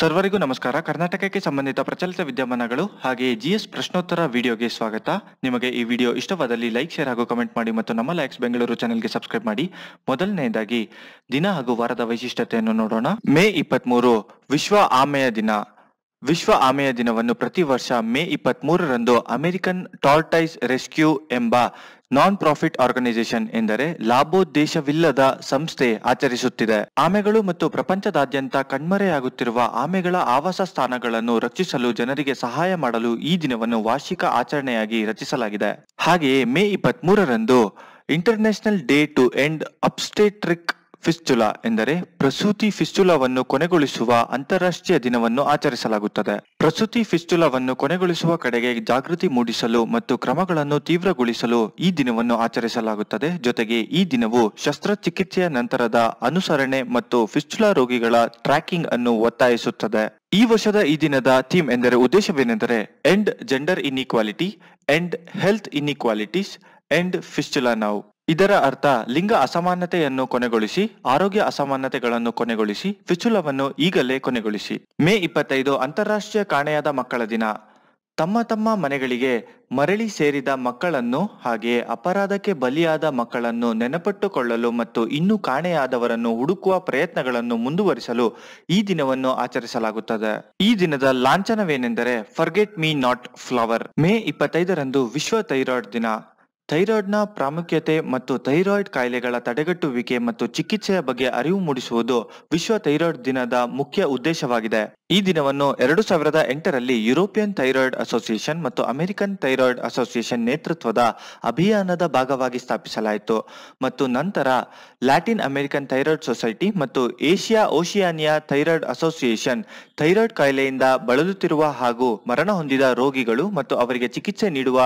ಸರ್ವರಿಗೂ ನಮಸ್ಕಾರ ಕರ್ನಾಟಕಕ್ಕೆ ಸಂಬಂಧಿತ ಪ್ರಚಲಿತ ವಿದ್ಯಮಾನಗಳು ಹಾಗೆ ಜಿಎಸ್ ಪ್ರಶ್ನೋತ್ತರ ವಿಡಿಯೋಗೆ ಸ್ವಾಗತ ನಿಮಗೆ ಈ ವಿಡಿಯೋ ಇಷ್ಟವಾದಲ್ಲಿ ಲೈಕ್ ಶೇರ್ ಹಾಗೂ ಕಮೆಂಟ್ ಮಾಡಿ ಮತ್ತು ನಮ್ಮ ಲೈಕ್ಸ್ ಬೆಂಗಳೂರು ಚಾನೆಲ್ಗೆ ಸಬ್ಸ್ಕ್ರೈಬ್ ಮಾಡಿ ಮೊದಲನೆಯದಾಗಿ ದಿನ ಹಾಗೂ ವಾರದ ವೈಶಿಷ್ಟ್ಯತೆಯನ್ನು ನೋಡೋಣ ಮೇ ಇಪ್ಪತ್ತ್ ವಿಶ್ವ ಆಮೆಯ ದಿನ ವಿಶ್ವ ಆಮೆಯ ದಿನವನ್ನು ಪ್ರತಿ ವರ್ಷ ಮೇ ಇಪ್ಪತ್ತ್ ಮೂರರಂದು ಅಮೆರಿಕನ್ ಟಾರ್ಟೈಸ್ ರೆಸ್ಕ್ಯೂ ಎಂಬ ನಾನ್ ಪ್ರಾಫಿಟ್ ಆರ್ಗನೈಸೇಷನ್ ಎಂದರೆ ಲಾಭೋದ್ದೇಶವಿಲ್ಲದ ಸಂಸ್ಥೆ ಆಚರಿಸುತ್ತಿದೆ ಆಮೆಗಳು ಮತ್ತು ಪ್ರಪಂಚದಾದ್ಯಂತ ಕಣ್ಮರೆಯಾಗುತ್ತಿರುವ ಆಮೆಗಳ ಆವಾಸ ಸ್ಥಾನಗಳನ್ನು ರಕ್ಷಿಸಲು ಜನರಿಗೆ ಸಹಾಯ ಮಾಡಲು ಈ ದಿನವನ್ನು ವಾರ್ಷಿಕ ಆಚರಣೆಯಾಗಿ ರಚಿಸಲಾಗಿದೆ ಹಾಗೆಯೇ ಮೇ ಇಪ್ಪತ್ಮೂರರಂದು international day to end obstetric fistula ಎಂದರೆ ಪ್ರಸೂತಿ ಫಿಸ್ಟುಲಾವನ್ನು ಕೊನೆಗೊಳಿಸುವ ಅಂತಾರಾಷ್ಟ್ರೀಯ ದಿನವನ್ನು ಆಚರಿಸಲಾಗುತ್ತದೆ ಪ್ರಸೂತಿ ಫಿಸ್ಟುಲಾವನ್ನು ಕೊನೆಗೊಳಿಸುವ ಕಡೆಗೆ ಜಾಗೃತಿ ಮೂಡಿಸಲು ಮತ್ತು ಕ್ರಮಗಳನ್ನು ತೀವ್ರಗೊಳಿಸಲು ಈ ದಿನವನ್ನು ಆಚರಿಸಲಾಗುತ್ತದೆ ಜೊತೆಗೆ ಈ ದಿನವು ಶಸ್ತ್ರಚಿಕಿತ್ಸೆಯ ನಂತರದ ಅನುಸರಣೆ ಮತ್ತು ಫಿಸ್ಟುಲಾ ರೋಗಿಗಳ ಟ್ರ್ಯಾಕಿಂಗ್ ಅನ್ನು ಒತ್ತಾಯಿಸುತ್ತದೆ ಈ ವರ್ಷದ ಈ ದಿನದ ಥೀಮ್ ಎಂದರೆ ಉದ್ದೇಶವೇನೆಂದರೆ end gender inequality end health inequalities end fistula now ಇದರ ಅರ್ಥ ಲಿಂಗ ಅಸಮಾನತೆಯನ್ನು ಕೊನೆಗೊಳಿಸಿ ಆರೋಗ್ಯ ಅಸಮಾನತೆಗಳನ್ನು ಕೊನೆಗೊಳಿಸಿ ವಿಚುಲವನ್ನು ಈಗಲೇ ಕೊನೆಗೊಳಿಸಿ ಮೇ ಇಪ್ಪತ್ತೈದು ಅಂತಾರಾಷ್ಟ್ರೀಯ ಕಾಣೆಯಾದ ಮಕ್ಕಳ ದಿನ ತಮ್ಮ ತಮ್ಮ ಮನೆಗಳಿಗೆ ಮರಳಿ ಸೇರಿದ ಮಕ್ಕಳನ್ನು ಹಾಗೆ ಅಪರಾಧಕ್ಕೆ ಬಲಿಯಾದ ಮಕ್ಕಳನ್ನು ನೆನಪಟ್ಟುಕೊಳ್ಳಲು ಮತ್ತು ಇನ್ನೂ ಕಾಣೆಯಾದವರನ್ನು ಹುಡುಕುವ ಪ್ರಯತ್ನಗಳನ್ನು ಮುಂದುವರಿಸಲು ಈ ದಿನವನ್ನು ಆಚರಿಸಲಾಗುತ್ತದೆ ಈ ದಿನದ ಲಾಂಛನವೇನೆಂದರೆ forget me not flower May ಇಪ್ಪತ್ತೈದರಂದು ವಿಶ್ವ ಥೈರಾಯ್ಡ್ ದಿನ ಥೈರಾಯ್ಡ್ನ ಪ್ರಾಮುಖ್ಯತೆ ಮತ್ತು ಥೈರಾಯ್ಡ್ ಕಾಯಿಲೆಗಳ ತಡೆಗಟ್ಟುವಿಕೆ ಮತ್ತು ಚಿಕಿತ್ಸೆಯ ಬಗ್ಗೆ ಅರಿವು ಮೂಡಿಸುವುದು ವಿಶ್ವ ಥೈರಾಯ್ಡ್ ದಿನದ ಮುಖ್ಯ ಉದ್ದೇಶವಾಗಿದೆ ಈ ದಿನವನ್ನು ಎರಡು ಸಾವಿರದ ಎಂಟರಲ್ಲಿ ಯುರೋಪಿಯನ್ ಥೈರಾಯ್ಡ್ ಅಸೋಸಿಯೇಷನ್ ಮತ್ತು ಅಮೆರಿಕನ್ ಥೈರಾಯ್ಡ್ ಅಸೋಸಿಯೇಷನ್ ನೇತೃತ್ವದ ಅಭಿಯಾನದ ಭಾಗವಾಗಿ ಸ್ಥಾಪಿಸಲಾಯಿತು ಮತ್ತು ನಂತರ ಲ್ಯಾಟಿನ್ ಅಮೆರಿಕನ್ ಥೈರಾಯ್ಡ್ ಸೊಸೈಟಿ ಮತ್ತು Asia Oceania thyroid association thyroid ಕಾಯಿಲೆಯಿಂದ ಬಳಲುತ್ತಿರುವ ಹಾಗೂ ಮರಣ ಹೊಂದಿದ ರೋಗಿಗಳು ಮತ್ತು ಅವರಿಗೆ ಚಿಕಿತ್ಸೆ ನೀಡುವ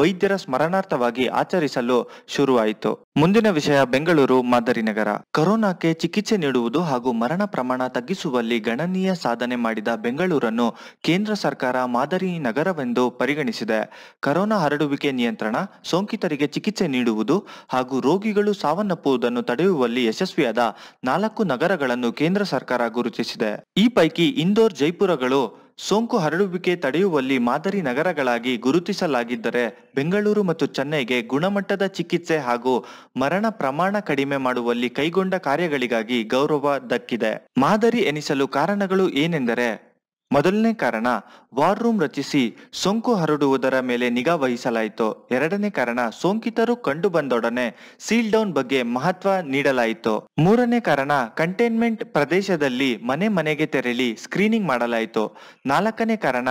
ವೈದ್ಯರ ಸ್ಮರಣಾರ್ಥವಾಗಿ ಆಚರಿಸಲು ಶುರುವಾಯಿತು ಮುಂದಿನ ವಿಷಯ ಬೆಂಗಳೂರು ಮಾದರಿ ನಗರ ಕೊರೋನಾಕ್ಕೆ ಚಿಕಿತ್ಸೆ ನೀಡುವುದು ಹಾಗೂ ಮರಣ ಪ್ರಮಾಣ ತಗ್ಗಿಸುವಲ್ಲಿ ಗಣನೀಯ ಸಾಧನೆ ಮಾಡಿ ಮಾಡಿದ ಬೆಂಗಳೂರನ್ನು ಕೇಂದ್ರ ಸರ್ಕಾರ ಮಾದರಿ ನಗರವೆಂದು ಪರಿಗಣಿಸಿದೆ ಕರೋನಾ ಹರಡುವಿಕೆ ನಿಯಂತ್ರಣ ಸೋಂಕಿತರಿಗೆ ಚಿಕಿತ್ಸೆ ನೀಡುವುದು ಹಾಗೂ ರೋಗಿಗಳು ಸಾವನ್ನಪ್ಪುವುದನ್ನು ತಡೆಯುವಲ್ಲಿ ಯಶಸ್ವಿಯಾದ ನಾಲ್ಕು ನಗರಗಳನ್ನು ಕೇಂದ್ರ ಸರ್ಕಾರ ಗುರುತಿಸಿದೆ ಈ ಪೈಕಿ ಇಂದೋರ್ ಜೈಪುರಗಳು ಸೋಂಕು ಹರಡುವಿಕೆ ತಡೆಯುವಲ್ಲಿ ಮಾದರಿ ನಗರಗಳಾಗಿ ಗುರುತಿಸಲಾಗಿದ್ದರೆ ಬೆಂಗಳೂರು ಮತ್ತು ಚೆನ್ನೈಗೆ ಗುಣಮಟ್ಟದ ಚಿಕಿತ್ಸೆ ಹಾಗೂ ಮರಣ ಪ್ರಮಾಣ ಕಡಿಮೆ ಮಾಡುವಲ್ಲಿ ಕೈಗೊಂಡ ಕಾರ್ಯಗಳಿಗಾಗಿ ಗೌರವ ದಕ್ಕಿದೆ ಮಾದರಿ ಎನಿಸಲು ಕಾರಣಗಳು ಏನೆಂದರೆ ಮೊದಲನೇ ಕಾರಣ ವಾರ್ ರೂಮ್ ರಚಿಸಿ ಸೋಂಕು ಹರಡುವುದರ ಮೇಲೆ ನಿಗಾ ವಹಿಸಲಾಯಿತು ಎರಡನೇ ಕಾರಣ ಸೋಂಕಿತರು ಕಂಡು ಬಂದೊಡನೆ ಸೀಲ್ ಡೌನ್ ಬಗ್ಗೆ ಮಹತ್ವ ನೀಡಲಾಯಿತು ಮೂರನೇ ಕಾರಣ ಕಂಟೈನ್ಮೆಂಟ್ ಪ್ರದೇಶದಲ್ಲಿ ಮನೆ ಮನೆಗೆ ತೆರಳಿ ಸ್ಕ್ರೀನಿಂಗ್ ಮಾಡಲಾಯಿತು ನಾಲ್ಕನೇ ಕಾರಣ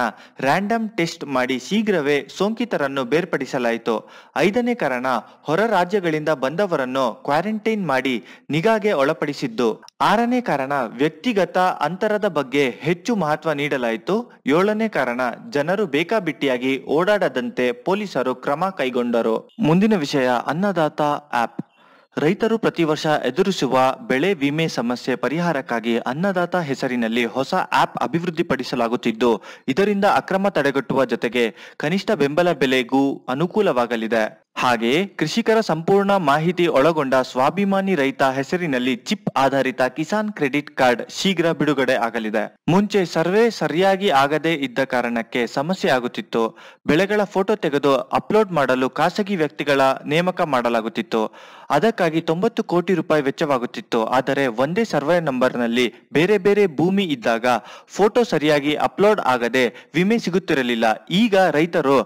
ರ್ಯಾಂಡಮ್ ಟೆಸ್ಟ್ ಮಾಡಿ ಶೀಘ್ರವೇ ಸೋಂಕಿತರನ್ನು ಬೇರ್ಪಡಿಸಲಾಯಿತು ಐದನೇ ಕಾರಣ ಹೊರ ರಾಜ್ಯಗಳಿಂದ ಬಂದವರನ್ನು ಕ್ವಾರಂಟೈನ್ ಮಾಡಿ ನಿಗಾಗೆ ಒಳಪಡಿಸಿದ್ದು ಆರನೇ ಕಾರಣ ವ್ಯಕ್ತಿಗತ ಅಂತರದ ಬಗ್ಗೆ ಹೆಚ್ಚು ಮಹತ್ವ ನೀಡಿ ನೀಡಲಾಯಿತು ಏಳನೇ ಕಾರಣ ಜನರು ಬೇಕಾಬಿಟ್ಟಿಯಾಗಿ ಓಡಾಡದಂತೆ ಪೊಲೀಸರು ಕ್ರಮ ಕೈಗೊಂಡರು ಮುಂದಿನ ವಿಷಯ ಅನ್ನದಾತ ಆಪ್ ರೈತರು ಪ್ರತಿ ವರ್ಷ ಎದುರಿಸುವ ಬೆಳೆ ವಿಮೆ ಸಮಸ್ಯೆ ಪರಿಹಾರಕ್ಕಾಗಿ ಅನ್ನದಾತ ಹೆಸರಿನಲ್ಲಿ ಹೊಸ ಆಪ್ ಅಭಿವೃದ್ಧಿಪಡಿಸಲಾಗುತ್ತಿದ್ದು ಇದರಿಂದ ಅಕ್ರಮ ತಡೆಗಟ್ಟುವ ಜೊತೆಗೆ ಕನಿಷ್ಠ ಬೆಂಬಲ ಬೆಲೆಗೂ ಅನುಕೂಲವಾಗಲಿದೆ ಹಾಗೆ ಕೃಷಿಕರ ಸಂಪೂರ್ಣ ಮಾಹಿತಿ ಒಳಗೊಂಡ ಸ್ವಾಭಿಮಾನಿ ರೈತ ಹೆಸರಿನಲ್ಲಿ ಚಿಪ್ ಆಧಾರಿತ ಕಿಸಾನ್ ಕ್ರೆಡಿಟ್ ಕಾರ್ಡ್ ಶೀಘ್ರ ಬಿಡುಗಡೆ ಆಗಲಿದೆ ಮುಂಚೆ ಸರ್ವೆ ಸರಿಯಾಗಿ ಆಗದೇ ಇದ್ದ ಕಾರಣಕ್ಕೆ ಸಮಸ್ಯೆ ಆಗುತ್ತಿತ್ತು ಬೆಳೆಗಳ ಫೋಟೋ ತೆಗೆದು ಅಪ್ಲೋಡ್ ಮಾಡಲು ಖಾಸಗಿ ವ್ಯಕ್ತಿಗಳ ನೇಮಕ ಮಾಡಲಾಗುತ್ತಿತ್ತು ಅದಕ್ಕಾಗಿ ತೊಂಬತ್ತು ಕೋಟಿ ರೂಪಾಯಿ ವೆಚ್ಚವಾಗುತ್ತಿತ್ತು ಆದರೆ ಒಂದೇ ಸರ್ವೆ ನಂಬರ್ನಲ್ಲಿ ಬೇರೆ ಬೇರೆ ಭೂಮಿ ಇದ್ದಾಗ ಫೋಟೋ ಸರಿಯಾಗಿ ಅಪ್ಲೋಡ್ ಆಗದೆ ವಿಮೆ ಸಿಗುತ್ತಿರಲಿಲ್ಲ ಈಗ ರೈತರು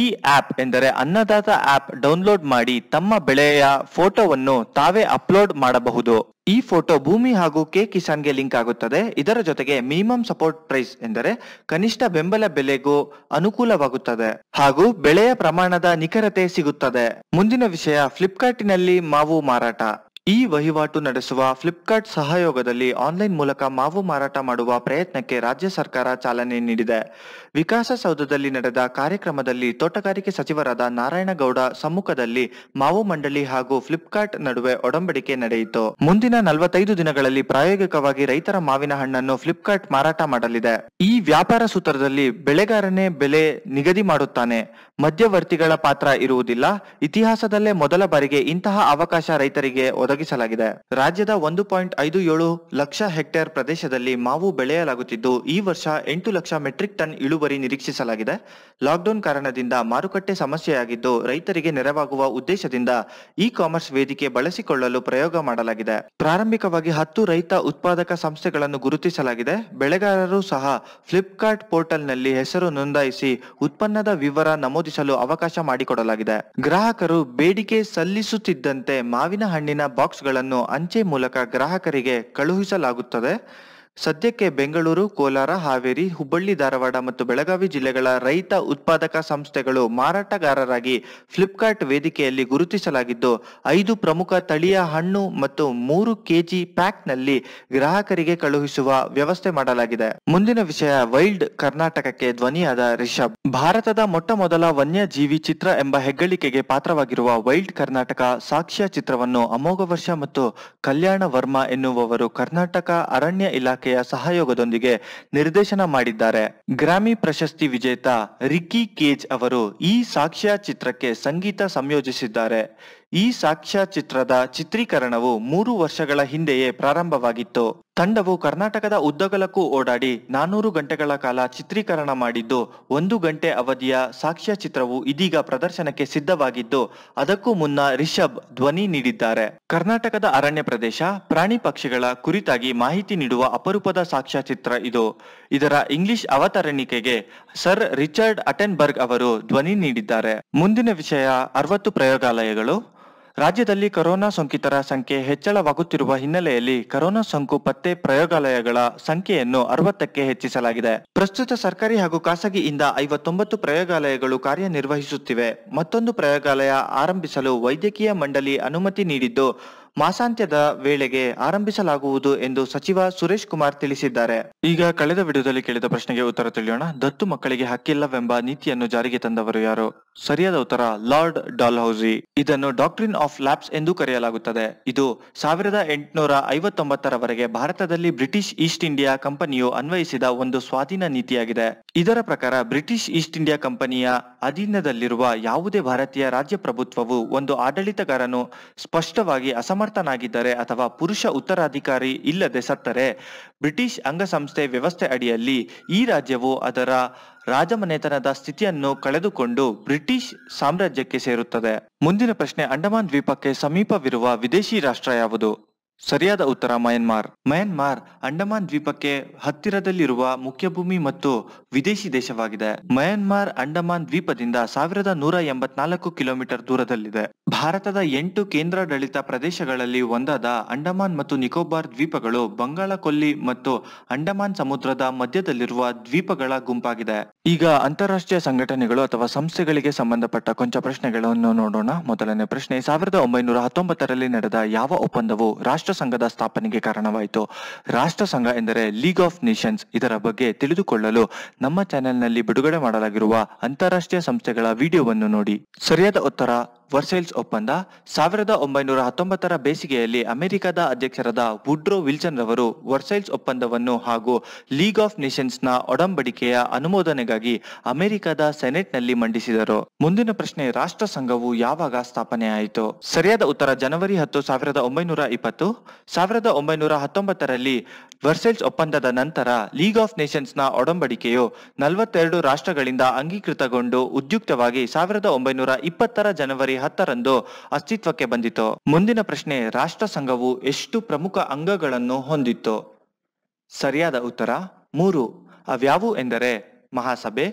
ಈ ಆಪ್ ಎಂದರೆ ಅನ್ನದಾತ ಆಪ್ ಡೌನ್ಲೋಡ್ ಮಾಡಿ ತಮ್ಮ ಬೆಳೆಯ ಫೋಟೋವನ್ನು ತಾವೇ ಅಪ್ಲೋಡ್ ಮಾಡಬಹುದು ಈ ಫೋಟೋ ಭೂಮಿ ಹಾಗೂ ಕೆ ಕಿಸಾನ್ಗೆ ಲಿಂಕ್ ಆಗುತ್ತದೆ ಇದರ ಜೊತೆಗೆ ಮಿನಿಮಮ್ ಸಪೋರ್ಟ್ ಪ್ರೈಸ್ ಎಂದರೆ ಕನಿಷ್ಠ ಬೆಂಬಲ ಬೆಲೆಗೂ ಅನುಕೂಲವಾಗುತ್ತದೆ ಹಾಗೂ ಬೆಳೆಯ ಪ್ರಮಾಣದ ನಿಖರತೆ ಸಿಗುತ್ತದೆ ಮುಂದಿನ ವಿಷಯ ಫ್ಲಿಪ್ಕಾರ್ಟಿನಲ್ಲಿ ಮಾವು ಮಾರಾಟ ಈ ವಹಿವಾಟು ನಡೆಸುವ ಫ್ಲಿಪ್ಕಾರ್ಟ್ ಸಹಯೋಗದಲ್ಲಿ ಆನ್ಲೈನ್ ಮೂಲಕ ಮಾವು ಮಾರಾಟ ಮಾಡುವ ಪ್ರಯತ್ನಕ್ಕೆ ರಾಜ್ಯ ಸರ್ಕಾರ ಚಾಲನೆ ನೀಡಿದೆ ವಿಕಾಸಸೌಧದಲ್ಲಿ ನಡೆದ ಕಾರ್ಯಕ್ರಮದಲ್ಲಿ ತೋಟಗಾರಿಕೆ ಸಚಿವರಾದ ನಾರಾಯಣಗೌಡ ಸಮ್ಮುಖದಲ್ಲಿ ಮಾವು ಮಂಡಳಿ ಹಾಗೂ ಫ್ಲಿಪ್ಕಾರ್ಟ್ ನಡುವೆ ಒಡಂಬಡಿಕೆ ನಡೆಯಿತು ಮುಂದಿನ ನಲವತ್ತೈದು ದಿನಗಳಲ್ಲಿ ಪ್ರಾಯೋಗಿಕವಾಗಿ ರೈತರ ಮಾವಿನ ಹಣ್ಣನ್ನು ಫ್ಲಿಪ್ಕಾರ್ಟ್ ಮಾರಾಟ ಮಾಡಲಿದೆ ಈ ವ್ಯಾಪಾರ ಸೂತ್ರದಲ್ಲಿ ಬೆಳೆಗಾರನೇ ಬೆಲೆ ನಿಗದಿ ಮಾಡುತ್ತಾನೆ ಮಧ್ಯವರ್ತಿಗಳ ಪಾತ್ರ ಇರುವುದಿಲ್ಲ ಇತಿಹಾಸದಲ್ಲೇ ಮೊದಲ ಬಾರಿಗೆ ಇಂತಹ ಅವಕಾಶ ರೈತರಿಗೆ ಒದಗಿಸಲಾಗಿದೆ ರಾಜ್ಯದ ಒಂದು ಪಾಯಿಂಟ್ ಐದು ಏಳು ಲಕ್ಷ ಹೆಕ್ಟೇರ್ ಪ್ರದೇಶದಲ್ಲಿ ಮಾವು ಬೆಳೆಯಲಾಗುತ್ತಿದ್ದು ಈ ವರ್ಷ ಎಂಟು ಲಕ್ಷ ಮೆಟ್ರಿಕ್ ಟನ್ ಇಳುವರಿ ನಿರೀಕ್ಷಿಸಲಾಗಿದೆ ಲಾಕ್ಡೌನ್ ಕಾರಣದಿಂದ ಮಾರುಕಟ್ಟೆ ಸಮಸ್ಯೆಯಾಗಿದ್ದು ರೈತರಿಗೆ ನೆರವಾಗುವ ಉದ್ದೇಶದಿಂದ ಇ ಕಾಮರ್ಸ್ ವೇದಿಕೆ ಬಳಸಿಕೊಳ್ಳಲು ಪ್ರಯೋಗ ಮಾಡಲಾಗಿದೆ ಪ್ರಾರಂಭಿಕವಾಗಿ ಹತ್ತು ರೈತ ಉತ್ಪಾದಕ ಸಂಸ್ಥೆಗಳನ್ನು ಗುರುತಿಸಲಾಗಿದೆ ಬೆಳೆಗಾರರು ಸಹ ಫ್ಲಿಪ್ಕಾರ್ಟ್ ಪೋರ್ಟಲ್ನಲ್ಲಿ ಹೆಸರು ನೋಂದಾಯಿಸಿ ಉತ್ಪನ್ನದ ವಿವರ ನಮೂದಿಸಲು ಅವಕಾಶ ಮಾಡಿಕೊಡಲಾಗಿದೆ ಗ್ರಾಹಕರು ಬೇಡಿಕೆ ಸಲ್ಲಿಸುತ್ತಿದ್ದಂತೆ ಮಾವಿನ ಹಣ್ಣಿನ ಬಾಕ್ಸ್ಗಳನ್ನು ಅಂಚೆ ಮೂಲಕ ಗ್ರಾಹಕರಿಗೆ ಕಳುಹಿಸಲಾಗುತ್ತದೆ ಸದ್ಯಕ್ಕೆ ಬೆಂಗಳೂರು ಕೋಲಾರ ಹಾವೇರಿ ಹುಬ್ಬಳ್ಳಿ ಧಾರವಾಡ ಮತ್ತು ಬೆಳಗಾವಿ ಜಿಲ್ಲೆಗಳ ರೈತ ಉತ್ಪಾದಕ ಸಂಸ್ಥೆಗಳು ಮಾರಾಟಗಾರರಾಗಿ ಫ್ಲಿಪ್ಕಾರ್ಟ್ ವೇದಿಕೆಯಲ್ಲಿ ಗುರುತಿಸಲಾಗಿದ್ದು ಐದು ಪ್ರಮುಖ ತಳಿಯ ಹಣ್ಣು ಮತ್ತು ಮೂರು ಕೆಜಿ ಪ್ಯಾಕ್ನಲ್ಲಿ ಗ್ರಾಹಕರಿಗೆ ಕಳುಹಿಸುವ ವ್ಯವಸ್ಥೆ ಮಾಡಲಾಗಿದೆ ಮುಂದಿನ ವಿಷಯ ವೈಲ್ಡ್ ಕರ್ನಾಟಕಕ್ಕೆ ಧ್ವನಿಯಾದ ರಿಷಬ್ ಭಾರತದ ಮೊಟ್ಟಮೊದಲ ವನ್ಯಜೀವಿ ಚಿತ್ರ ಎಂಬ ಹೆಗ್ಗಳಿಕೆಗೆ ಪಾತ್ರವಾಗಿರುವ ವೈಲ್ಡ್ ಕರ್ನಾಟಕ ಸಾಕ್ಷ್ಯ ಚಿತ್ರವನ್ನು ಅಮೋಘವರ್ಷ ಮತ್ತು ಕಲ್ಯಾಣ ವರ್ಮಾ ಎನ್ನುವವರು ಕರ್ನಾಟಕ ಅರಣ್ಯ ಇಲಾಖೆ ಇಲಾಖೆಯ ಸಹಯೋಗದೊಂದಿಗೆ ನಿರ್ದೇಶನ ಮಾಡಿದ್ದಾರೆ ಗ್ರಾಮಿ ಪ್ರಶಸ್ತಿ ವಿಜೇತ ರಿಕ್ಕಿ ಕೇಜ್ ಅವರು ಈ ಸಾಕ್ಷ್ಯ ಚಿತ್ರಕ್ಕೆ ಸಂಗೀತ ಸಂಯೋಜಿಸಿದ್ದಾರೆ ಈ ಸಾಕ್ಷ್ಯಚಿತ್ರದ ಚಿತ್ರೀಕರಣವು ಮೂರು ವರ್ಷಗಳ ಹಿಂದೆಯೇ ಪ್ರಾರಂಭವಾಗಿತ್ತು ತಂಡವು ಕರ್ನಾಟಕದ ಉದ್ದಗಲಕ್ಕೂ ಓಡಾಡಿ ನಾನೂರು ಗಂಟೆಗಳ ಕಾಲ ಚಿತ್ರೀಕರಣ ಮಾಡಿದ್ದು ಒಂದು ಗಂಟೆ ಅವಧಿಯ ಸಾಕ್ಷ್ಯಚಿತ್ರವು ಇದೀಗ ಪ್ರದರ್ಶನಕ್ಕೆ ಸಿದ್ಧವಾಗಿದ್ದು ಅದಕ್ಕೂ ಮುನ್ನ ರಿಷಬ್ ಧ್ವನಿ ನೀಡಿದ್ದಾರೆ ಕರ್ನಾಟಕದ ಅರಣ್ಯ ಪ್ರದೇಶ ಪ್ರಾಣಿ ಪಕ್ಷಿಗಳ ಕುರಿತಾಗಿ ಮಾಹಿತಿ ನೀಡುವ ಅಪರೂಪದ ಸಾಕ್ಷ್ಯಚಿತ್ರ ಇದು ಇದರ ಇಂಗ್ಲಿಷ್ ಅವತರಣಿಕೆಗೆ ಸರ್ ರಿಚರ್ಡ್ ಅಟೆನ್ಬರ್ಗ್ ಅವರು ಧ್ವನಿ ನೀಡಿದ್ದಾರೆ ಮುಂದಿನ ವಿಷಯ ಅರವತ್ತು ಪ್ರಯೋಗಾಲಯಗಳು ರಾಜ್ಯದಲ್ಲಿ ಕೊರೋನಾ ಸೋಂಕಿತರ ಸಂಖ್ಯೆ ಹೆಚ್ಚಳವಾಗುತ್ತಿರುವ ಹಿನ್ನೆಲೆಯಲ್ಲಿ ಕೊರೋನಾ ಸೋಂಕು ಪತ್ತೆ ಪ್ರಯೋಗಾಲಯಗಳ ಸಂಖ್ಯೆಯನ್ನು ಅರವತ್ತಕ್ಕೆ ಹೆಚ್ಚಿಸಲಾಗಿದೆ ಪ್ರಸ್ತುತ ಸರ್ಕಾರಿ ಹಾಗೂ ಖಾಸಗಿಯಿಂದ ಐವತ್ತೊಂಬತ್ತು ಪ್ರಯೋಗಾಲಯಗಳು ಕಾರ್ಯನಿರ್ವಹಿಸುತ್ತಿವೆ ಮತ್ತೊಂದು ಪ್ರಯೋಗಾಲಯ ಆರಂಭಿಸಲು ವೈದ್ಯಕೀಯ ಮಂಡಳಿ ಅನುಮತಿ ನೀಡಿದ್ದು ಮಾಸಾಂತ್ಯದ ವೇಳೆಗೆ ಆರಂಭಿಸಲಾಗುವುದು ಎಂದು ಸಚಿವ ಸುರೇಶ್ ಕುಮಾರ್ ತಿಳಿಸಿದ್ದಾರೆ ಈಗ ಕಳೆದ ವಿಡಿಯೋದಲ್ಲಿ ಕೇಳಿದ ಪ್ರಶ್ನೆಗೆ ಉತ್ತರ ತಿಳಿಯೋಣ ದತ್ತು ಮಕ್ಕಳಿಗೆ ಹಕ್ಕಿಲ್ಲವೆಂಬ ನೀತಿಯನ್ನು ಜಾರಿಗೆ ತಂದವರು ಯಾರು ಸರಿಯಾದ ಉತ್ತರ ಲಾರ್ಡ್ ಡಾಲ್ ಇದನ್ನು ಡಾಕ್ಟ್ರಿನ್ ಆಫ್ ಲ್ಯಾಬ್ಸ್ ಎಂದು ಕರೆಯಲಾಗುತ್ತದೆ ಇದು ಸಾವಿರದ ಎಂಟುನೂರ ಐವತ್ತೊಂಬತ್ತರವರೆಗೆ ಭಾರತದಲ್ಲಿ ಬ್ರಿಟಿಷ್ ಈಸ್ಟ್ ಇಂಡಿಯಾ ಕಂಪನಿಯು ಅನ್ವಯಿಸಿದ ಒಂದು ಸ್ವಾಧೀನ ನೀತಿಯಾಗಿದೆ ಇದರ ಪ್ರಕಾರ ಬ್ರಿಟಿಷ್ ಈಸ್ಟ್ ಇಂಡಿಯಾ ಕಂಪನಿಯ ಅಧೀನದಲ್ಲಿರುವ ಯಾವುದೇ ಭಾರತೀಯ ರಾಜ್ಯ ಪ್ರಭುತ್ವವು ಒಂದು ಆಡಳಿತಗಾರನು ಸ್ಪಷ್ಟವಾಗಿ ಅಸಮ ಅಸಮರ್ಥನಾಗಿದ್ದರೆ ಅಥವಾ ಪುರುಷ ಉತ್ತರಾಧಿಕಾರಿ ಇಲ್ಲದೆ ಸತ್ತರೆ ಬ್ರಿಟಿಷ್ ಅಂಗಸಂಸ್ಥೆ ವ್ಯವಸ್ಥೆ ಅಡಿಯಲ್ಲಿ ಈ ರಾಜ್ಯವು ಅದರ ರಾಜಮನೆತನದ ಸ್ಥಿತಿಯನ್ನು ಕಳೆದುಕೊಂಡು ಬ್ರಿಟಿಷ್ ಸಾಮ್ರಾಜ್ಯಕ್ಕೆ ಸೇರುತ್ತದೆ ಮುಂದಿನ ಪ್ರಶ್ನೆ ಅಂಡಮಾನ್ ದ್ವೀಪಕ್ಕೆ ಸಮೀಪವಿರುವ ವಿದೇಶಿ ರಾಷ್ಟ್ರ ಯಾವುದು ಸರಿಯಾದ ಉತ್ತರ ಮಯನ್ಮಾರ್ ಮಯನ್ಮಾರ್ ಅಂಡಮಾನ್ ದ್ವೀಪಕ್ಕೆ ಹತ್ತಿರದಲ್ಲಿರುವ ಮುಖ್ಯಭೂಮಿ ಮತ್ತು ವಿದೇಶಿ ದೇಶವಾಗಿದೆ ಮಯನ್ಮಾರ್ ಅಂಡಮಾನ್ ದ್ವೀಪದಿಂದ ಸಾವಿರದ ನೂರ ಎಂಬತ್ನಾಲ್ಕು ಕಿಲೋಮೀಟರ್ ದೂರದಲ್ಲಿದೆ ಭಾರತದ ಎಂಟು ಕೇಂದ್ರಾಡಳಿತ ಪ್ರದೇಶಗಳಲ್ಲಿ ಒಂದಾದ ಅಂಡಮಾನ್ ಮತ್ತು ನಿಕೋಬಾರ್ ದ್ವೀಪಗಳು ಬಂಗಾಳ ಕೊಲ್ಲಿ ಮತ್ತು ಅಂಡಮಾನ್ ಸಮುದ್ರದ ಮಧ್ಯದಲ್ಲಿರುವ ದ್ವೀಪಗಳ ಗುಂಪಾಗಿದೆ ಈಗ ಅಂತಾರಾಷ್ಟ್ರೀಯ ಸಂಘಟನೆಗಳು ಅಥವಾ ಸಂಸ್ಥೆಗಳಿಗೆ ಸಂಬಂಧಪಟ್ಟ ಕೊಂಚ ಪ್ರಶ್ನೆಗಳನ್ನು ನೋಡೋಣ ಮೊದಲನೇ ಪ್ರಶ್ನೆ ಸಾವಿರದ ಒಂಬೈನೂರ ಹತ್ತೊಂಬತ್ತರಲ್ಲಿ ನಡೆದ ಯಾವ ಒಪ್ಪಂದವು ರಾಷ್ಟ್ರ ರಾಷ್ಟ್ರ ಸಂಘದ ಸ್ಥಾಪನೆಗೆ ಕಾರಣವಾಯಿತು ರಾಷ್ಟ್ರ ಸಂಘ ಎಂದರೆ ಲೀಗ್ ಆಫ್ ನೇಷನ್ಸ್ ಇದರ ಬಗ್ಗೆ ತಿಳಿದುಕೊಳ್ಳಲು ನಮ್ಮ ಚಾನೆಲ್ನಲ್ಲಿ ಬಿಡುಗಡೆ ಮಾಡಲಾಗಿರುವ ಅಂತಾರಾಷ್ಟ್ರೀಯ ಸಂಸ್ಥೆಗಳ ವಿಡಿಯೋವನ್ನು ನೋಡಿ ಸರಿಯಾದ ಉತ್ತರ ವರ್ಸೈಲ್ಸ್ ಒಪ್ಪಂದ ಸಾವಿರದ ಒಂಬೈನೂರ ಹತ್ತೊಂಬತ್ತರ ಬೇಸಿಗೆಯಲ್ಲಿ ಅಮೆರಿಕದ ಅಧ್ಯಕ್ಷರಾದ ವುಡ್ರೋ ವಿಲ್ಸನ್ ರವರು ವರ್ಸೈಲ್ಸ್ ಒಪ್ಪಂದವನ್ನು ಹಾಗೂ ಲೀಗ್ ಆಫ್ ನೇಷನ್ಸ್ನ ಒಡಂಬಡಿಕೆಯ ಅನುಮೋದನೆಗಾಗಿ ಅಮೆರಿಕದ ಸೆನೆಟ್ನಲ್ಲಿ ಮಂಡಿಸಿದರು ಮುಂದಿನ ಪ್ರಶ್ನೆ ರಾಷ್ಟ್ರ ಸಂಘವು ಯಾವಾಗ ಸ್ಥಾಪನೆಯಾಯಿತು ಸರಿಯಾದ ಉತ್ತರ ಜನವರಿ ಹತ್ತು ಸಾವಿರದ ಒಂಬೈನೂರ ಇಪ್ಪತ್ತು ಸಾವಿರದ ಒಂಬೈನೂರ ಹತ್ತೊಂಬತ್ತರಲ್ಲಿ ವರ್ಸೆಲ್ಸ್ ಒಪ್ಪಂದದ ನಂತರ ಲೀಗ್ ಆಫ್ ನೇಷನ್ಸ್ನ ಒಡಂಬಡಿಕೆಯು ನಲವತ್ತೆರಡು ರಾಷ್ಟ್ರಗಳಿಂದ ಅಂಗೀಕೃತಗೊಂಡು ಉದ್ಯುಕ್ತವಾಗಿ ಸಾವಿರದ ಒಂಬೈನೂರ ಇಪ್ಪತ್ತರ ಜನವರಿ ಹತ್ತರಂದು ಅಸ್ತಿತ್ವಕ್ಕೆ ಬಂದಿತು ಮುಂದಿನ ಪ್ರಶ್ನೆ ರಾಷ್ಟ್ರ ಸಂಘವು ಎಷ್ಟು ಪ್ರಮುಖ ಅಂಗಗಳನ್ನು ಹೊಂದಿತ್ತು ಸರಿಯಾದ ಉತ್ತರ ಮೂರು ಅವ್ಯಾವು ಎಂದರೆ ಮಹಾಸಭೆ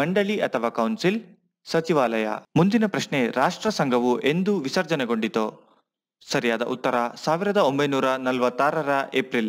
ಮಂಡಳಿ ಅಥವಾ ಕೌನ್ಸಿಲ್ ಸಚಿವಾಲಯ ಮುಂದಿನ ಪ್ರಶ್ನೆ ರಾಷ್ಟ್ರ ಸಂಘವು ಎಂದು ವಿಸರ್ಜನೆಗೊಂಡಿತು ಸರಿಯಾದ ಉತ್ತರ ಸಾವಿರದ ಒಂಬೈನೂರ ನಲವತ್ತಾರರ ಏಪ್ರಿಲ್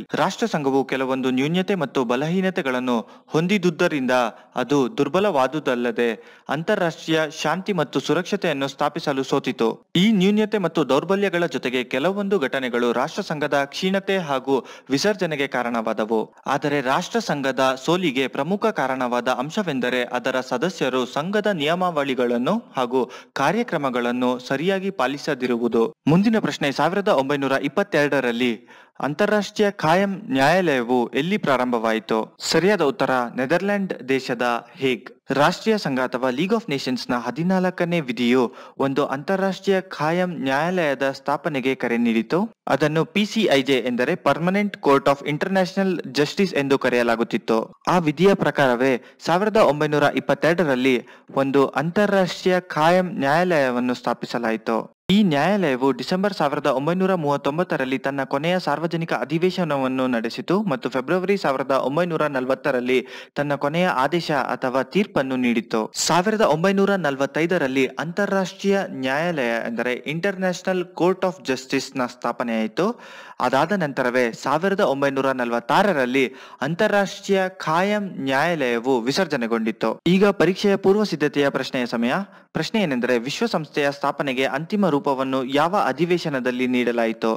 ಸಂಘವು ಕೆಲವೊಂದು ನ್ಯೂನ್ಯತೆ ಮತ್ತು ಬಲಹೀನತೆಗಳನ್ನು ಹೊಂದಿದ್ದುದರಿಂದ ಅದು ದುರ್ಬಲವಾದುದಲ್ಲದೆ ಅಂತಾರಾಷ್ಟ್ರೀಯ ಶಾಂತಿ ಮತ್ತು ಸುರಕ್ಷತೆಯನ್ನು ಸ್ಥಾಪಿಸಲು ಸೋತಿತು ಈ ನ್ಯೂನ್ಯತೆ ಮತ್ತು ದೌರ್ಬಲ್ಯಗಳ ಜೊತೆಗೆ ಕೆಲವೊಂದು ಘಟನೆಗಳು ರಾಷ್ಟ್ರಸಂಘದ ಕ್ಷೀಣತೆ ಹಾಗೂ ವಿಸರ್ಜನೆಗೆ ಕಾರಣವಾದವು ಆದರೆ ರಾಷ್ಟ್ರ ಸಂಘದ ಸೋಲಿಗೆ ಪ್ರಮುಖ ಕಾರಣವಾದ ಅಂಶವೆಂದರೆ ಅದರ ಸದಸ್ಯರು ಸಂಘದ ನಿಯಮಾವಳಿಗಳನ್ನು ಹಾಗೂ ಕಾರ್ಯಕ್ರಮಗಳನ್ನು ಸರಿಯಾಗಿ ಪಾಲಿಸದಿರುವುದು ಮುಂದಿನ ಪ್ರಶ್ನೆ ಪ್ರಶ್ನೆ ಸಾವಿರದ ಒಂಬೈನೂರ ಇಪ್ಪತ್ತೆರಡರಲ್ಲಿ ಅಂತಾರಾಷ್ಟ್ರೀಯ ಖಾಯಂ ನ್ಯಾಯಾಲಯವು ಎಲ್ಲಿ ಪ್ರಾರಂಭವಾಯಿತು ಸರಿಯಾದ ಉತ್ತರ ನೆದರ್ಲ್ಯಾಂಡ್ ದೇಶದ ಹೇಗ್ ರಾಷ್ಟ್ರೀಯ ಸಂಘ ಅಥವಾ ಲೀಗ್ ಆಫ್ ನೇಷನ್ಸ್ ನ ಹದಿನಾಲ್ಕನೇ ವಿಧಿಯು ಒಂದು ಅಂತಾರಾಷ್ಟ್ರೀಯ ಖಾಯಂ ನ್ಯಾಯಾಲಯದ ಸ್ಥಾಪನೆಗೆ ಕರೆ ನೀಡಿತು ಅದನ್ನು ಪಿಸಿಐಜೆ ಎಂದರೆ permanent court of international justice ಎಂದು ಕರೆಯಲಾಗುತ್ತಿತ್ತು ಆ ವಿಧಿಯ ಪ್ರಕಾರವೇ ಸಾವಿರದ ಒಂಬೈನೂರ ಇಪ್ಪತ್ತೆರಡರಲ್ಲಿ ಒಂದು ಅಂತಾರಾಷ್ಟ್ರೀಯ ಖಾಯಂ ನ್ಯಾಯಾಲಯವನ್ನು ಸ್ಥಾಪಿಸಲಾಯಿತು ಈ ನ್ಯಾಯಾಲಯವು ಡಿಸೆಂಬರ್ ಸಾವಿರದ ಒಂಬೈನೂರ ಮೂವತ್ತೊಂಬತ್ತರಲ್ಲಿ ತನ್ನ ಕೊನೆಯ ಸಾರ್ವಜನಿಕ ಅಧಿವೇಶನವನ್ನು ನಡೆಸಿತು ಮತ್ತು ಫೆಬ್ರವರಿ ಸಾವಿರದ ಒಂಬೈನೂರ ನಲವತ್ತರಲ್ಲಿ ತನ್ನ ಕೊನೆಯ ಆದೇಶ ಅಥವಾ ತೀರ್ಪನ್ನು ನೀಡಿತು ಸಾವಿರದ ಒಂಬೈನೂರ ನಲವತ್ತೈದರಲ್ಲಿ ಅಂತಾರಾಷ್ಟ್ರೀಯ ನ್ಯಾಯಾಲಯ ಎಂದರೆ ಇಂಟರ್ನ್ಯಾಷನಲ್ ಕೋರ್ಟ್ ಆಫ್ ಜಸ್ಟಿಸ್ನ ಸ್ಥಾಪನೆಯಾಯಿತು ಅದಾದ ನಂತರವೇ ಸಾವಿರದ ಒಂಬೈನೂರ ನಲವತ್ತಾರರಲ್ಲಿ ಅಂತಾರಾಷ್ಟ್ರೀಯ ಖಾಯಂ ನ್ಯಾಯಾಲಯವು ವಿಸರ್ಜನೆಗೊಂಡಿತ್ತು ಈಗ ಪರೀಕ್ಷೆಯ ಪೂರ್ವ ಸಿದ್ಧತೆಯ ಪ್ರಶ್ನೆಯ ಸಮಯ ಪ್ರಶ್ನೆ ಏನೆಂದರೆ ವಿಶ್ವಸಂಸ್ಥೆಯ ಸ್ಥಾಪನೆಗೆ ಅಂತಿಮ ರೂಪವನ್ನು ಯಾವ ಅಧಿವೇಶನದಲ್ಲಿ ನೀಡಲಾಯಿತು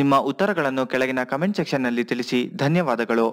ನಿಮ್ಮ ಉತ್ತರಗಳನ್ನು ಕೆಳಗಿನ ಕಮೆಂಟ್ ಸೆಕ್ಷನ್ನಲ್ಲಿ ತಿಳಿಸಿ ಧನ್ಯವಾದಗಳು